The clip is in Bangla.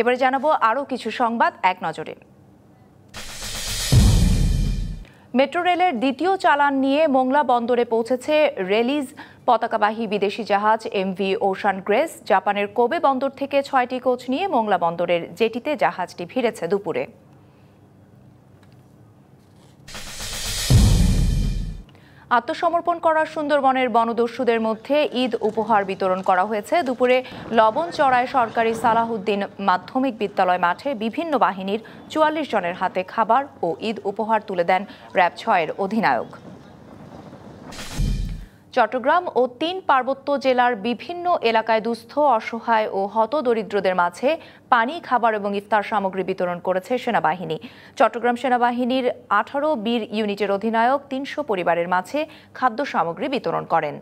এবারে জানাবো আরও কিছু সংবাদ এক নজরে মেট্রো রেলের দ্বিতীয় চালান নিয়ে মোংলা বন্দরে পৌঁছেছে রেলিজ পতাকাবাহী বিদেশি জাহাজ এমভি ওশান গ্রেস জাপানের কোবে বন্দর থেকে ছয়টি কোচ নিয়ে মোংলা বন্দরের জেটিতে জাহাজটি ভিড়েছে দুপুরে আত্মসমর্পণ করা সুন্দরবনের বনদস্যুদের মধ্যে ঈদ উপহার বিতরণ করা হয়েছে দুপুরে লবণ চড়ায় সরকারি সালাহুদ্দিন মাধ্যমিক বিদ্যালয় মাঠে বিভিন্ন বাহিনীর চুয়াল্লিশ জনের হাতে খাবার ও ঈদ উপহার তুলে দেন র্যাব ছয়ের অধিনায়ক চট্টগ্রাম ও তিন পার্বত্য জেলার বিভিন্ন এলাকায় দুস্থ অসহায় ও হত দরিদ্রদের মাঝে পানি খাবার এবং ইফতার সামগ্রী বিতরণ করেছে সেনাবাহিনী চট্টগ্রাম সেনাবাহিনীর আঠারো বীর ইউনিটের অধিনায়ক তিনশো পরিবারের মাঝে খাদ্য সামগ্রী বিতরণ করেন